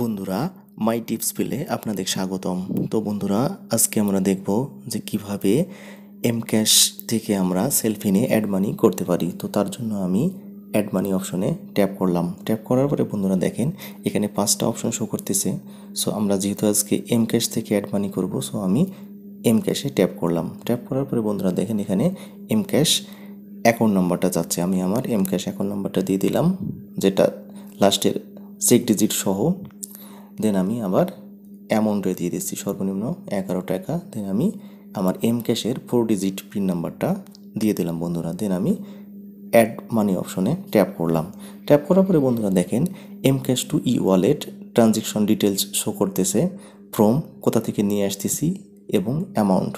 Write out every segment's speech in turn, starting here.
বন্ধুরা মাই টিপস পেলে আপনাদের স্বাগতম তো বন্ধুরা আজকে আমরা দেখব যে কিভাবে এম ক্যাশ থেকে আমরা সেলফিনে অ্যাড মানি করতে পারি তো তার জন্য আমি অ্যাড মানি অপশনে ট্যাপ করলাম ট্যাপ করার পরে বন্ধুরা দেখেন এখানে পাঁচটা অপশন শো করতেছে সো আমরা যেহেতু আজকে এম ক্যাশ থেকে অ্যাড মানি করব সো আমি এম ক্যাশে ট্যাপ করলাম ট্যাপ করার পরে বন্ধুরা দেখেন এখানে এম ক্যাশ অ্যাকাউন্ট নাম্বারটা যাচ্ছে আমি আমার এম ক্যাশ অ্যাকাউন্ট নাম্বারটা দিয়ে দিলাম যেটা লাস্টের চেক ডিজিট সহ দেন আমি আবার অ্যামাউন্টে দিয়ে দিচ্ছি সর্বনিম্ন এগারো টাকা দেন আমি আমার এম ক্যাশের ফোর ডিজিট পিন নাম্বারটা দিয়ে দিলাম বন্ধুরা দেন আমি অ্যাড মানি অপশনে ট্যাপ করলাম ট্যাপ করার পরে বন্ধুরা দেখেন M cash to E wallet transaction details show করতেছে ফ্রম কোথা থেকে নিয়ে আসতেছি এবং অ্যামাউন্ট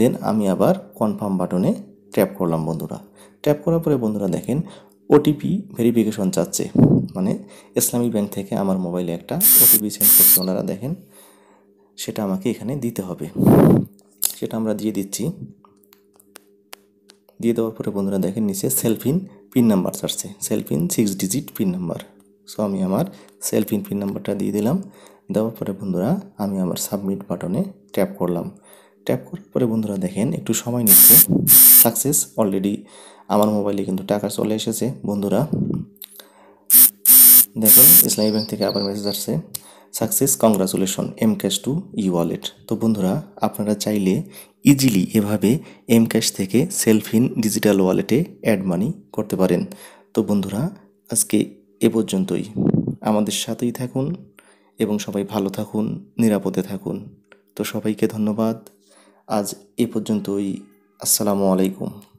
দেন আমি আবার কনফার্ম বাটনে ট্যাপ করলাম বন্ধুরা ট্যাপ করার পরে বন্ধুরা দেখেন ওটিপি ভেরিফিকেশন চাচ্ছে মানে ইসলামী ব্যাংক থেকে আমার মোবাইলে একটা ওটিপি সেন্ড করছে ওনারা দেখেন সেটা আমাকে এখানে দিতে হবে সেটা আমরা দিয়ে দিচ্ছি দিয়ে দেওয়ার পরে বন্ধুরা দেখেন নিচে সেলফিন পিন নাম্বার চাচ্ছে Selfin six digit pin number so আমি আমার সেলফিন পিন নাম্বারটা দিয়ে দিলাম দেওয়ার পরে বন্ধুরা আমি আমার সাবমিট বাটনে ট্যাপ করলাম ট্যাপ করার পরে বন্ধুরা দেখেন একটু সময় নিচ্ছে সাকসেস অলরেডি আমার মোবাইলে কিন্তু টাকা চলে এসেছে বন্ধুরা দেখুন ইসলামী ব্যাংক থেকে আবার মেসেজ আসছে success congratulation M cash to E wallet তো বন্ধুরা আপনারা চাইলে ইজিলি এভাবে এম ক্যাশ থেকে সেলফিন ডিজিটাল ওয়ালেটে অ্যাড মানি করতে পারেন তো বন্ধুরা আজকে এ পর্যন্তই আমাদের সাথেই থাকুন এবং সবাই ভালো থাকুন নিরাপদে থাকুন তো সবাইকে ধন্যবাদ আজ এ পর্যন্তই আসসালামু আলাইকুম